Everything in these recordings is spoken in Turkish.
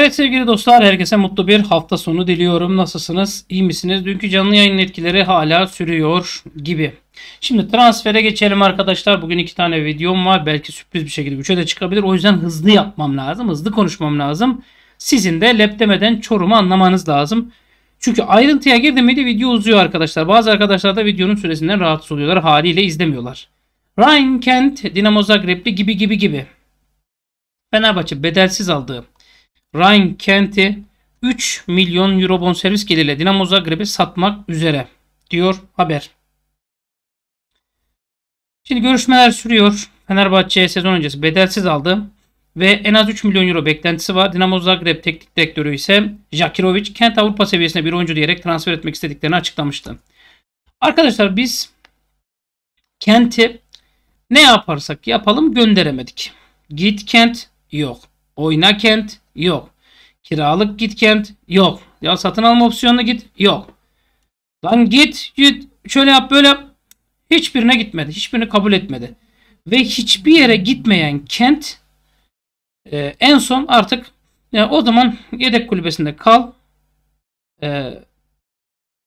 Evet sevgili dostlar herkese mutlu bir hafta sonu diliyorum. Nasılsınız? İyi misiniz? Dünkü canlı yayın etkileri hala sürüyor gibi. Şimdi transfere geçelim arkadaşlar. Bugün iki tane videom var. Belki sürpriz bir şekilde 3'e de çıkabilir. O yüzden hızlı yapmam lazım. Hızlı konuşmam lazım. Sizin de lep demeden çorumu anlamanız lazım. Çünkü ayrıntıya girdi miydi video uzuyor arkadaşlar. Bazı arkadaşlar da videonun süresinden rahatsız oluyorlar. Haliyle izlemiyorlar. Ryan Kent, Dinamo Zagreb'li gibi gibi gibi. Fenerbahçe bedelsiz aldığı Ryan Kent'i 3 milyon euro bonservis geliriyle Dinamo Zagreb'e satmak üzere diyor haber. Şimdi görüşmeler sürüyor. Fenerbahçe sezon öncesi bedelsiz aldı ve en az 3 milyon euro beklentisi var. Dinamo Zagreb teknik direktörü ise Jakirovic Kent Avrupa seviyesinde bir oyuncu diyerek transfer etmek istediklerini açıklamıştı. Arkadaşlar biz Kent'i ne yaparsak yapalım gönderemedik. Git Kent yok. Oyna kent yok. Kiralık git kent yok. Ya satın alma opsiyonuna git yok. Lan git git şöyle yap böyle yap. Hiçbirine gitmedi. Hiçbirini kabul etmedi. Ve hiçbir yere gitmeyen kent e, en son artık yani o zaman yedek kulübesinde kal. E,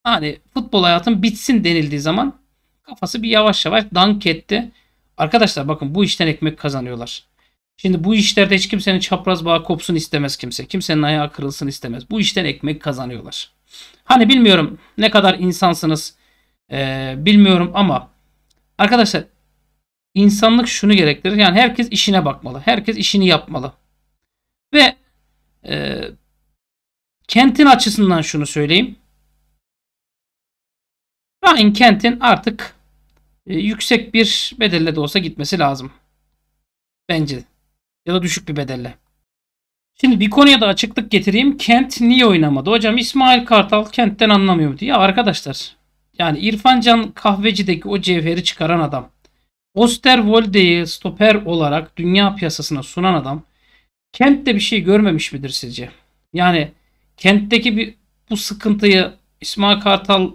hani futbol hayatın bitsin denildiği zaman kafası bir yavaş yavaş dank etti. Arkadaşlar bakın bu işten ekmek kazanıyorlar. Şimdi bu işlerde hiç kimsenin çapraz bağı kopsun istemez kimse. Kimsenin ayağı kırılsın istemez. Bu işten ekmek kazanıyorlar. Hani bilmiyorum ne kadar insansınız ee, bilmiyorum ama arkadaşlar insanlık şunu gerektirir. Yani herkes işine bakmalı. Herkes işini yapmalı. Ve e, kentin açısından şunu söyleyeyim. Ryan Kent'in artık e, yüksek bir bedelle de olsa gitmesi lazım. Bence. Ya da düşük bir bedelle. Şimdi bir konuya da açıklık getireyim. Kent niye oynamadı? Hocam İsmail Kartal Kent'ten anlamıyor diye. Ya arkadaşlar yani İrfan Can kahvecideki o cevheri çıkaran adam. Osterwolde'yi stoper olarak dünya piyasasına sunan adam. Kent'te bir şey görmemiş midir sizce? Yani kentteki bir, bu sıkıntıyı İsmail Kartal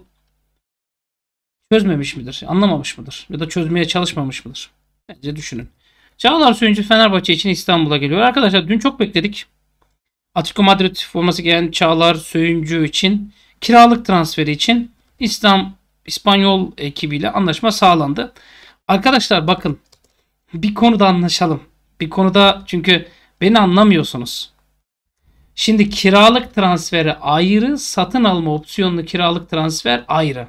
çözmemiş midir? Anlamamış mıdır? Ya da çözmeye çalışmamış mıdır? Bence düşünün. Çağlar Söyüncü Fenerbahçe için İstanbul'a geliyor. Arkadaşlar dün çok bekledik. Atletico Madrid forması giyen Çağlar Söyüncü için kiralık transferi için İslam İspanyol ekibiyle anlaşma sağlandı. Arkadaşlar bakın bir konuda anlaşalım. Bir konuda çünkü beni anlamıyorsunuz. Şimdi kiralık transferi ayrı, satın alma opsiyonlu kiralık transfer ayrı.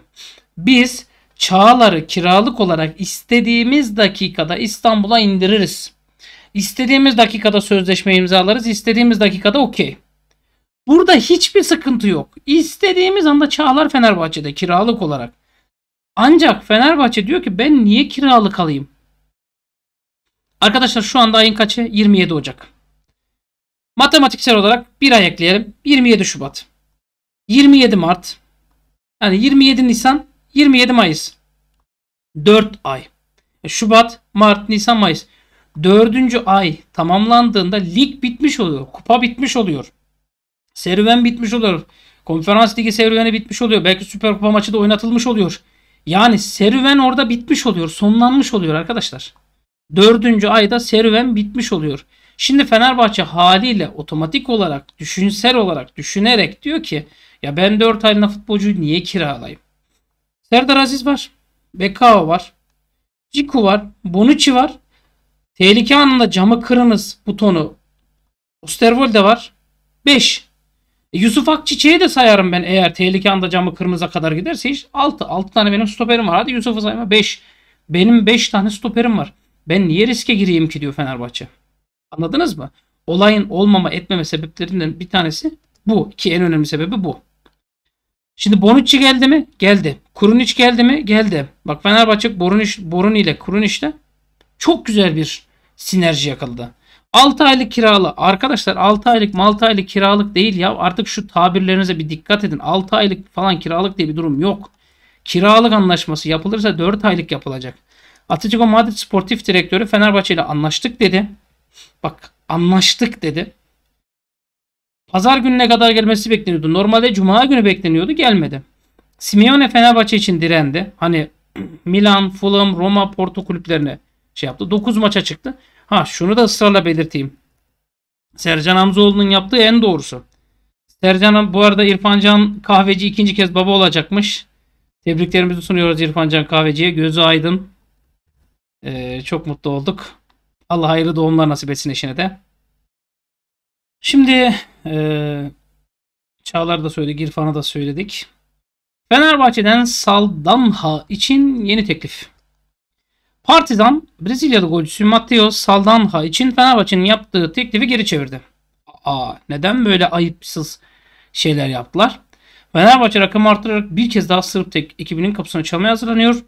Biz Çağlar'ı kiralık olarak istediğimiz dakikada İstanbul'a indiririz. İstediğimiz dakikada sözleşme imzalarız. istediğimiz dakikada okey. Burada hiçbir sıkıntı yok. İstediğimiz anda Çağlar Fenerbahçe'de kiralık olarak. Ancak Fenerbahçe diyor ki ben niye kiralık alayım? Arkadaşlar şu anda ayın kaçı? 27 Ocak. Matematiksel olarak bir ay ekleyelim. 27 Şubat. 27 Mart. Yani 27 Nisan 27 Mayıs 4 ay. E, Şubat, Mart, Nisan, Mayıs. 4. ay tamamlandığında lig bitmiş oluyor. Kupa bitmiş oluyor. Serüven bitmiş oluyor. Konferans ligi serüveni bitmiş oluyor. Belki Süper Kupa maçı da oynatılmış oluyor. Yani serüven orada bitmiş oluyor. Sonlanmış oluyor arkadaşlar. Dördüncü ayda serüven bitmiş oluyor. Şimdi Fenerbahçe haliyle otomatik olarak, düşünsel olarak düşünerek diyor ki ya ben 4 aylığına futbolcuyu niye kiralayayım? Serdar Aziz var. Bekao var. Ciku var. Bonucci var. Tehlike anında camı kırınız butonu. Osterwolde var. 5. E, Yusuf Akçiçek'i de sayarım ben eğer tehlike anda camı kırmızıya kadar giderse hiç 6. 6 tane benim stoperim var. Hadi Yusuf'u sayma 5. Benim 5 tane stoperim var. Ben niye riske gireyim ki diyor Fenerbahçe. Anladınız mı? Olayın olmama etmeme sebeplerinden bir tanesi bu. Ki en önemli sebebi bu. Şimdi Bonucci geldi mi? Geldi. Kurunic geldi mi? Geldi. Bak Fenerbahçe Borunic, borun ile Kurunic'le çok güzel bir sinerji yakaladı. 6 aylık kiralı. Arkadaşlar 6 aylık 6 aylık kiralık değil ya. Artık şu tabirlerinize bir dikkat edin. 6 aylık falan kiralık diye bir durum yok. Kiralık anlaşması yapılırsa 4 aylık yapılacak. Atletico Madrid sportif direktörü Fenerbahçe ile anlaştık dedi. Bak anlaştık dedi. Pazar gününe kadar gelmesi bekleniyordu. Normalde cuma günü bekleniyordu gelmedi. Simeone Fenerbahçe için direndi. Hani Milan, Fulham, Roma, Porto kulüplerine şey yaptı. 9 maça çıktı. Ha şunu da ısrarla belirteyim. Sercan Hamzoğlu'nun yaptığı en doğrusu. Sercan bu arada İrfan Can Kahveci ikinci kez baba olacakmış. Tebriklerimizi sunuyoruz İrfan Can Kahveci'ye. Gözü aydın. Ee, çok mutlu olduk. Allah hayırlı doğumlar nasip etsin eşine de. Şimdi e, Çağlar da söyledi, Girfan'a da söyledik. Fenerbahçe'den Saldanha için yeni teklif. Partizan, Brezilyalı golcüsü Matteo Saldanha için Fenerbahçe'nin yaptığı teklifi geri çevirdi. Aa, neden böyle ayıpsız şeyler yaptılar? Fenerbahçe rakamı artırarak bir kez daha Sırp Tek ekibinin kapısına çalmaya hazırlanıyor.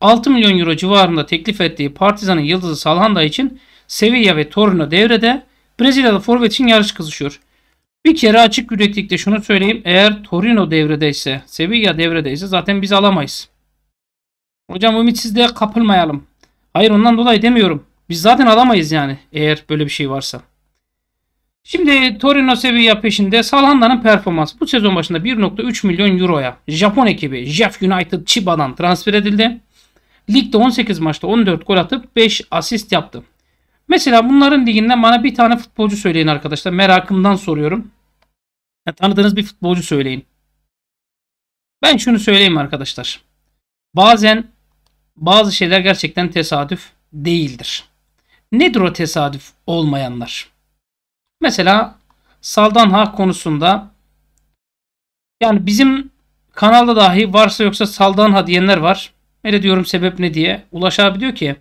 6 milyon euro civarında teklif ettiği Partizan'ın yıldızı Salhanda için Sevilla ve Torino devrede Brezilyalı forvet için yarış kızışıyor. Bir kere açık yüreklikte şunu söyleyeyim. Eğer Torino devredeyse, Sevilla devredeyse zaten biz alamayız. Hocam ümitsizliğe kapılmayalım. Hayır ondan dolayı demiyorum. Biz zaten alamayız yani eğer böyle bir şey varsa. Şimdi Torino Sevilla peşinde Salhanda'nın performansı bu sezon başında 1.3 milyon euroya Japon ekibi Jeff United Chiba'dan transfer edildi. Ligde 18 maçta 14 gol atıp 5 asist yaptı. Mesela bunların liginden bana bir tane futbolcu söyleyin arkadaşlar. Merakımdan soruyorum. Ya, tanıdığınız bir futbolcu söyleyin. Ben şunu söyleyeyim arkadaşlar. Bazen bazı şeyler gerçekten tesadüf değildir. Nedir o tesadüf olmayanlar? Mesela Saldanha konusunda yani bizim kanalda dahi varsa yoksa Saldanha diyenler var. Öyle diyorum sebep ne diye. Ulaş abi ki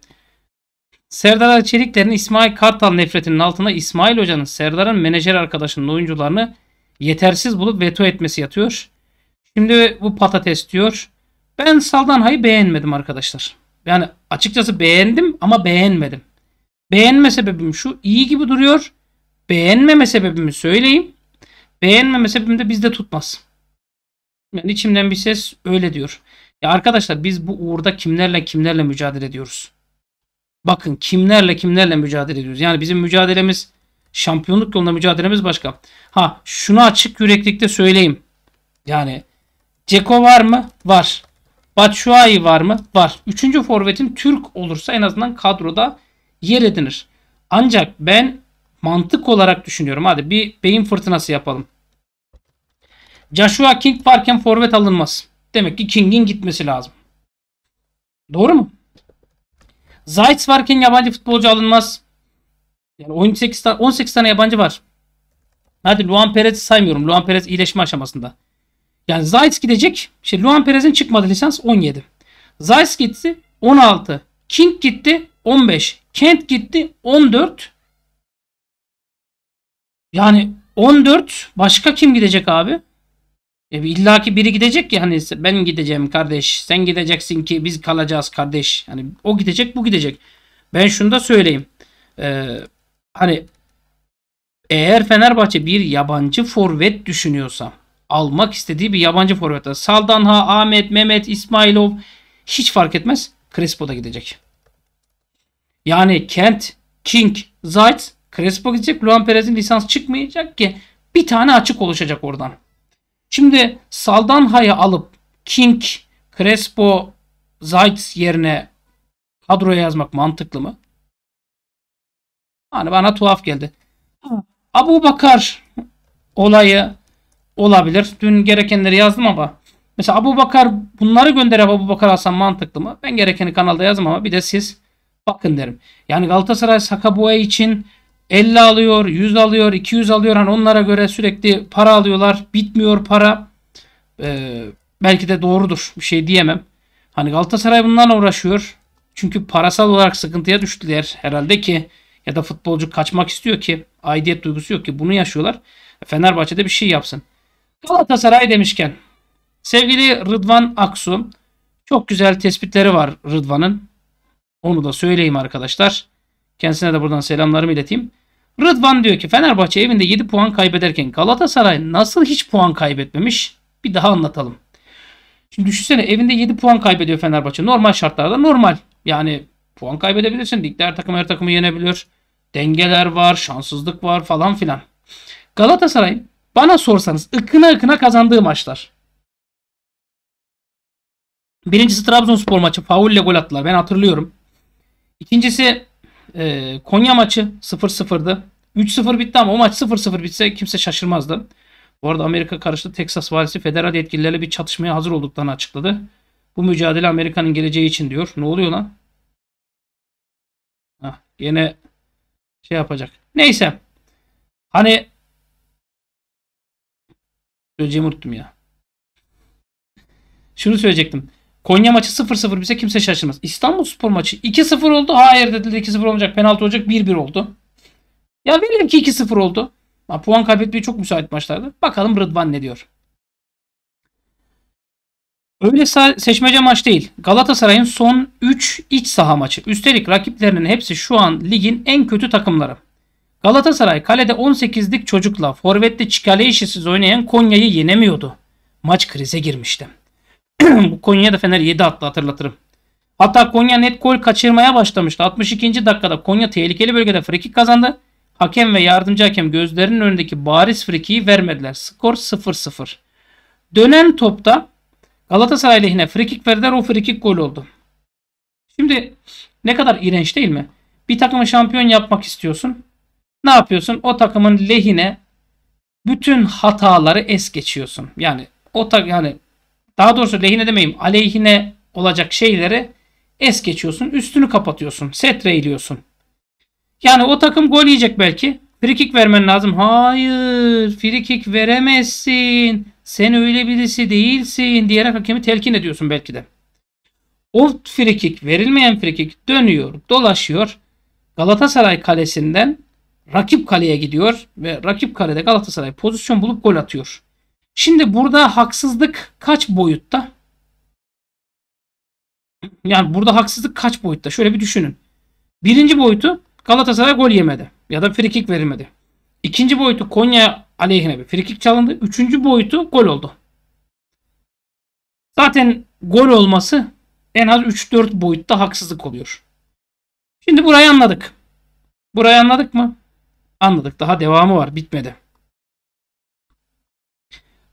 Serdar Ali Çelikler'in İsmail Kartal nefretinin altında İsmail Hoca'nın Serdar'ın menajer arkadaşının oyuncularını yetersiz bulup veto etmesi yatıyor. Şimdi bu patates diyor. Ben Saldanha'yı beğenmedim arkadaşlar. Yani açıkçası beğendim ama beğenmedim. Beğenme sebebim şu. iyi gibi duruyor. Beğenmeme sebebimi söyleyeyim. Beğenmeme sebebim de bizde tutmaz. Yani içimden bir ses öyle diyor. Ya arkadaşlar biz bu uğurda kimlerle kimlerle mücadele ediyoruz. Bakın kimlerle kimlerle mücadele ediyoruz. Yani bizim mücadelemiz şampiyonluk yolunda mücadelemiz başka. Ha şunu açık yüreklikte söyleyeyim. Yani Ceko var mı? Var. Batshuayi var mı? Var. Üçüncü forvetin Türk olursa en azından kadroda yer edinir. Ancak ben mantık olarak düşünüyorum. Hadi bir beyin fırtınası yapalım. Joshua King varken forvet alınmaz. Demek ki King'in gitmesi lazım. Doğru mu? Zayt varken yabancı futbolcu alınmaz. Yani 18 tane, 18 tane yabancı var. Hadi Luan Perez'i saymıyorum. Luan Perez iyileşme aşamasında. Yani Zayt gidecek. İşte Luan Perez'in çıkmadı lisans 17. Zayt gitti 16. King gitti 15. Kent gitti 14. Yani 14 başka kim gidecek abi? E İlla ki biri gidecek ki hani ben gideceğim kardeş. Sen gideceksin ki biz kalacağız kardeş. Hani o gidecek bu gidecek. Ben şunu da söyleyeyim. Ee, hani eğer Fenerbahçe bir yabancı forvet düşünüyorsa almak istediği bir yabancı forvet. Saldanha, Ahmet, Mehmet, İsmailov hiç fark etmez. Crespo da gidecek. Yani Kent, King, Zayt, Crespo gidecek. Luan Perez'in lisans çıkmayacak ki. Bir tane açık oluşacak oradan. Şimdi Saldanha'yı alıp King, Crespo, Zayt's yerine kadroya yazmak mantıklı mı? Hani bana tuhaf geldi. Abu Bakar olayı olabilir. Dün gerekenleri yazdım ama mesela Abu Bakar bunları gönderip Abu Bakar alsam mantıklı mı? Ben gerekeni kanalda yazdım ama bir de siz bakın derim. Yani Galatasaray Sakaboya için 50 alıyor, 100 alıyor, 200 alıyor. Hani onlara göre sürekli para alıyorlar. Bitmiyor para. Ee, belki de doğrudur. Bir şey diyemem. Hani Galatasaray bunlarla uğraşıyor. Çünkü parasal olarak sıkıntıya düştüler herhalde ki ya da futbolcu kaçmak istiyor ki aidiyet duygusu yok ki bunu yaşıyorlar. E, Fenerbahçe'de bir şey yapsın. Galatasaray demişken sevgili Rıdvan Aksu çok güzel tespitleri var Rıdvan'ın. Onu da söyleyeyim arkadaşlar. Kendisine de buradan selamlarımı ileteyim. Rıdvan diyor ki Fenerbahçe evinde 7 puan kaybederken Galatasaray nasıl hiç puan kaybetmemiş? Bir daha anlatalım. Şimdi düşünsene evinde 7 puan kaybediyor Fenerbahçe. Normal şartlarda normal. Yani puan kaybedebilirsin. Ligde takım her takımı yenebilir. Dengeler var, şanssızlık var falan filan. Galatasaray bana sorsanız ıkına ıkına kazandığı maçlar. Birincisi Trabzonspor maçı. Faulle gol attılar. Ben hatırlıyorum. İkincisi e, Konya maçı 0-0'dı. 3-0 bitti ama o maç 0-0 bitse kimse şaşırmazdı. Bu arada Amerika karıştı. Texas valisi federal yetkililerle bir çatışmaya hazır olduklarını açıkladı. Bu mücadele Amerika'nın geleceği için diyor. Ne oluyor lan? Hah, yine şey yapacak. Neyse. Hani söyleyeceğimi unuttum ya. Şunu söyleyecektim. Konya maçı 0-0 bize kimse şaşırmaz. İstanbul Spor maçı 2-0 oldu. Hayır dedi. 2-0 olmayacak. Penaltı olacak 1-1 oldu. Ya bilirim ki 2-0 oldu. Ha, puan kaybetmeye çok müsait maçlardı. Bakalım Rıdvan ne diyor. Öyle seçmece maç değil. Galatasaray'ın son 3 iç saha maçı. Üstelik rakiplerinin hepsi şu an ligin en kötü takımları. Galatasaray kalede 18'lik çocukla forvetli Çikaleşisiz oynayan Konya'yı yenemiyordu. Maç krize girmişti. Konya'da Fener 7 attı hatırlatırım. Hatta Konya net gol kaçırmaya başlamıştı. 62. dakikada Konya tehlikeli bölgede frikik kazandı. Hakem ve yardımcı hakem gözlerinin önündeki bariz frikiyi vermediler. Skor 0-0. Dönen topta Galatasaray lehine frikik verdiler. O frikik gol oldu. Şimdi ne kadar iğrenç değil mi? Bir takımı şampiyon yapmak istiyorsun. Ne yapıyorsun? O takımın lehine bütün hataları es geçiyorsun. Yani o tak yani daha doğrusu lehine demeyeyim aleyhine olacak şeyleri es geçiyorsun. Üstünü kapatıyorsun. Setreiliyorsun. Yani o takım gol yiyecek belki. Frikik vermen lazım. Hayır frikik veremezsin. Sen öyle birisi değilsin diyerek hakemi telkin ediyorsun belki de. O frikik verilmeyen frikik dönüyor dolaşıyor. Galatasaray kalesinden rakip kaleye gidiyor ve rakip kalede Galatasaray pozisyon bulup gol atıyor. Şimdi burada haksızlık kaç boyutta? Yani burada haksızlık kaç boyutta? Şöyle bir düşünün. Birinci boyutu Galatasaray gol yemedi. Ya da frikik verilmedi. İkinci boyutu Konya aleyhine bir frikik çalındı. Üçüncü boyutu gol oldu. Zaten gol olması en az 3-4 boyutta haksızlık oluyor. Şimdi burayı anladık. Burayı anladık mı? Anladık. Daha devamı var. Bitmedi.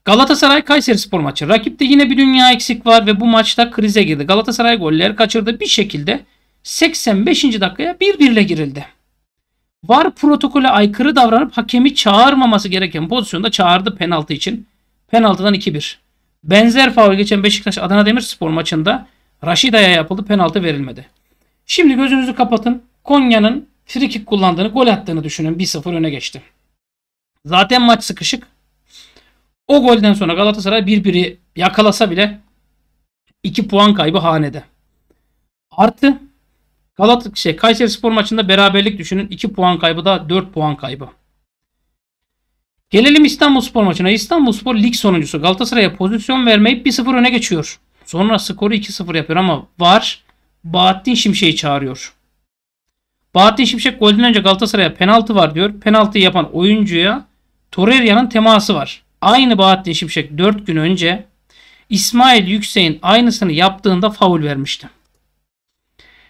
Galatasaray Kayseri Spor maçı. Rakipte yine bir dünya eksik var ve bu maçta krize girdi. Galatasaray golleri kaçırdı. Bir şekilde 85. dakikaya 1-1'le girildi. VAR protokole aykırı davranıp hakemi çağırmaması gereken pozisyonda çağırdı penaltı için. Penaltıdan 2-1. Benzer faul geçen Beşiktaş Adana Demirspor maçında Raşida'ya yapıldı penaltı verilmedi. Şimdi gözünüzü kapatın. Konya'nın frikik kullandığını, gol attığını düşünün. 1-0 öne geçti. Zaten maç sıkışık. O golden sonra Galatasaray birbiri yakalasa bile 2 puan kaybı hanede. Artı Galatasaray şey, Kayseri Spor maçında beraberlik düşünün. 2 puan kaybı da 4 puan kaybı. Gelelim İstanbul Spor maçına. İstanbul Spor lig sonuncusu. Galatasaray'a pozisyon vermeyip 1-0 öne geçiyor. Sonra skoru 2-0 yapıyor ama var Bahattin Şimşek'i çağırıyor. Bahattin Şimşek golden önce Galatasaray'a penaltı var diyor. Penaltıyı yapan oyuncuya Torreira'nın teması var. Aynı Bahattin Şimşek 4 gün önce İsmail Yüksek'in aynısını yaptığında faul vermişti.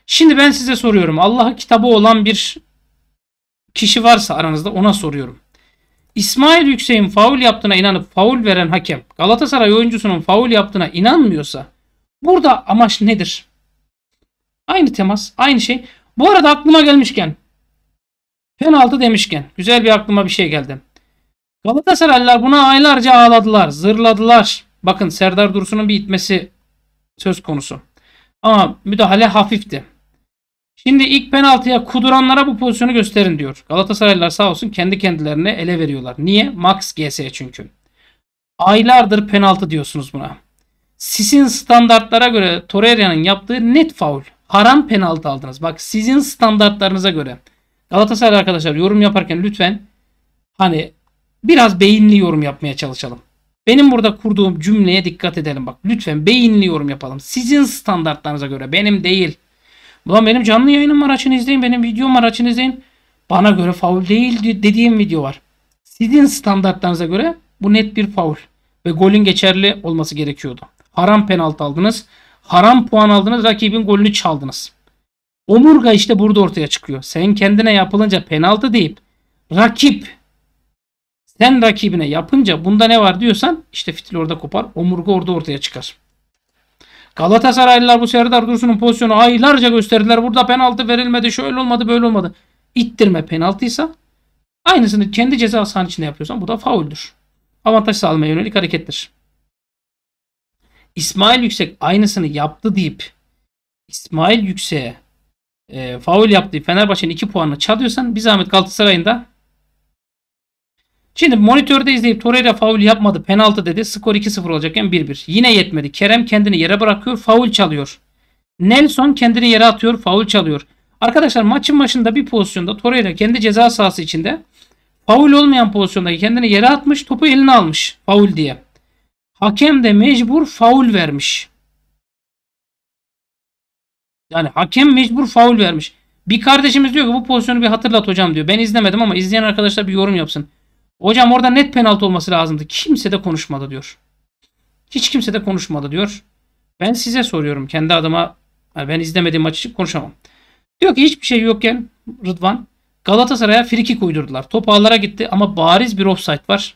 Şimdi ben size soruyorum. Allah'ı kitabı olan bir kişi varsa aranızda ona soruyorum. İsmail Yüksek'in faul yaptığına inanıp faul veren hakem Galatasaray oyuncusunun faul yaptığına inanmıyorsa burada amaç nedir? Aynı temas, aynı şey. Bu arada aklıma gelmişken penaltı demişken güzel bir aklıma bir şey geldi. Galatasaraylılar buna aylarca ağladılar, zırladılar. Bakın Serdar Dursun'un bir itmesi söz konusu. Ama müdahale hafifti. Şimdi ilk penaltıya kuduranlara bu pozisyonu gösterin diyor. Galatasaraylılar sağ olsun kendi kendilerine ele veriyorlar. Niye? Max GS çünkü. Aylardır penaltı diyorsunuz buna. Sizin standartlara göre Torreira'nın yaptığı net faul. Haram penaltı aldınız. Bak sizin standartlarınıza göre. Galatasaray arkadaşlar yorum yaparken lütfen hani Biraz beyinli yorum yapmaya çalışalım. Benim burada kurduğum cümleye dikkat edelim bak. Lütfen beyinli yorum yapalım. Sizin standartlarınıza göre benim değil. Ulan benim canlı yayınım var açın izleyin. Benim videom var açın izleyin. Bana göre faul değil dediğim video var. Sizin standartlarınıza göre bu net bir faul. Ve golün geçerli olması gerekiyordu. Haram penaltı aldınız. Haram puan aldınız. Rakibin golünü çaldınız. Omurga işte burada ortaya çıkıyor. Sen kendine yapılınca penaltı deyip rakip sen rakibine yapınca bunda ne var diyorsan işte fitil orada kopar. Omurga orada ortaya çıkar. Galatasaraylılar bu Serdar Dursun'un pozisyonu aylarca gösterdiler. Burada penaltı verilmedi. Şöyle olmadı böyle olmadı. İttirme penaltıysa aynısını kendi ceza sahan içinde yapıyorsan bu da fauldür. Avantaj sağlamaya yönelik harekettir. İsmail Yüksek aynısını yaptı deyip İsmail Yüksek'e e, faul yaptığı Fenerbahçe'nin 2 puanını çalıyorsan bir zahmet Galatasaray'ın da Şimdi monitörde izleyip Torreira faul yapmadı penaltı dedi. Skor 2-0 olacakken 1-1. Yine yetmedi. Kerem kendini yere bırakıyor. Faul çalıyor. Nelson kendini yere atıyor. Faul çalıyor. Arkadaşlar maçın başında bir pozisyonda Torreira kendi ceza sahası içinde faul olmayan pozisyondaki kendini yere atmış. Topu eline almış. Faul diye. Hakem de mecbur faul vermiş. Yani hakem mecbur faul vermiş. Bir kardeşimiz diyor ki bu pozisyonu bir hatırlat hocam diyor. Ben izlemedim ama izleyen arkadaşlar bir yorum yapsın. Hocam orada net penaltı olması lazımdı. Kimse de konuşmadı diyor. Hiç kimse de konuşmadı diyor. Ben size soruyorum kendi adıma. ben izlemediğim maçı için konuşamam. Diyor ki hiçbir şey yokken Rıdvan Galatasaray'a frikik uydurdular. Top ağlara gitti ama bariz bir offside var.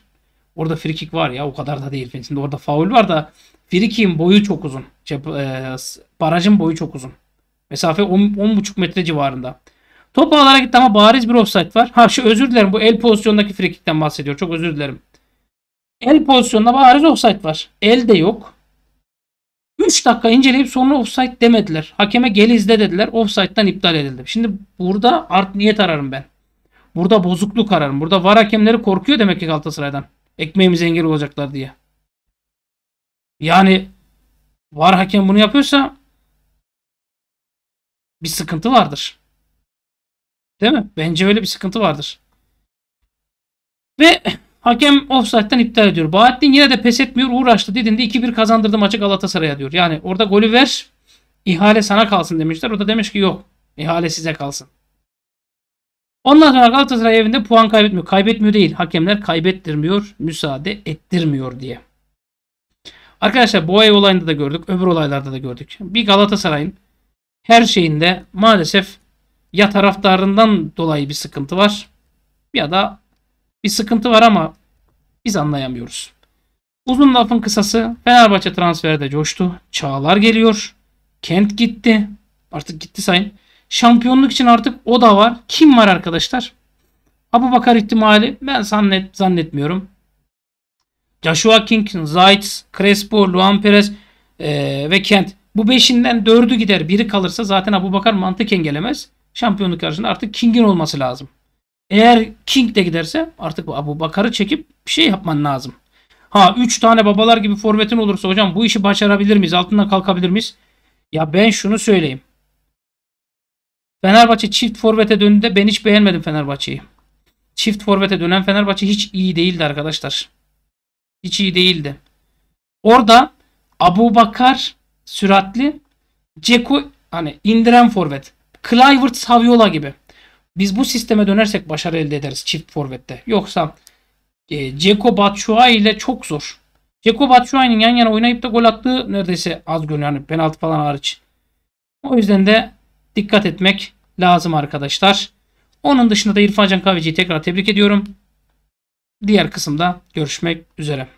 Orada frikik var ya o kadar da değil. Şimdi orada faul var da frikiğin boyu çok uzun. E, barajın boyu çok uzun. Mesafe 10 10,5 metre civarında. Topa ağlara gitti ama bariz bir offside var. Ha şu özür dilerim bu el pozisyondaki frikikten bahsediyor. Çok özür dilerim. El pozisyonunda bariz offside var. El de yok. 3 dakika inceleyip sonra offside demediler. Hakeme gel izle dediler. Offside'dan iptal edildi. Şimdi burada art niyet ararım ben. Burada bozukluk ararım. Burada var hakemleri korkuyor demek ki Galatasaray'dan. Ekmeğimize engel olacaklar diye. Yani var hakem bunu yapıyorsa bir sıkıntı vardır. Değil mi? Bence öyle bir sıkıntı vardır. Ve hakem offside'den iptal ediyor. Bahattin yine de pes etmiyor. Uğraştı dediğinde 2-1 kazandırdım açık Galatasaray'a diyor. Yani orada golü ver. İhale sana kalsın demişler. O da demiş ki yok. İhale size kalsın. Ondan sonra Galatasaray evinde puan kaybetmiyor. Kaybetmiyor değil. Hakemler kaybettirmiyor, müsaade ettirmiyor diye. Arkadaşlar bu ay olayında da gördük. Öbür olaylarda da gördük. Bir Galatasaray'ın her şeyinde maalesef ya taraftarından dolayı bir sıkıntı var ya da bir sıkıntı var ama biz anlayamıyoruz. Uzun lafın kısası Fenerbahçe transferde coştu. Çağlar geliyor. Kent gitti. Artık gitti sayın. Şampiyonluk için artık o da var. Kim var arkadaşlar? Abu Bakar ihtimali ben zannet, zannetmiyorum. Joshua King, Zaitz, Crespo, Luan Perez ee, ve Kent. Bu beşinden dördü gider. Biri kalırsa zaten Abu Bakar mantık engelemez şampiyonluk yarışında artık King'in olması lazım. Eğer King de giderse artık Abu Bakar'ı çekip bir şey yapman lazım. Ha 3 tane babalar gibi forvetin olursa hocam bu işi başarabilir miyiz? Altından kalkabilir miyiz? Ya ben şunu söyleyeyim. Fenerbahçe çift forvete döndüğünde ben hiç beğenmedim Fenerbahçe'yi. Çift forvete dönen Fenerbahçe hiç iyi değildi arkadaşlar. Hiç iyi değildi. Orada Abu Bakar süratli, Ceko hani indiren forvet. Clivert Saviola gibi. Biz bu sisteme dönersek başarı elde ederiz çift forvette. Yoksa e, Ceko Batshuayi ile çok zor. Ceko Batshuayi'nin yan yana oynayıp da gol attığı neredeyse az gol yani penaltı falan hariç. O yüzden de dikkat etmek lazım arkadaşlar. Onun dışında da İrfan Can Kahveci'yi tekrar tebrik ediyorum. Diğer kısımda görüşmek üzere.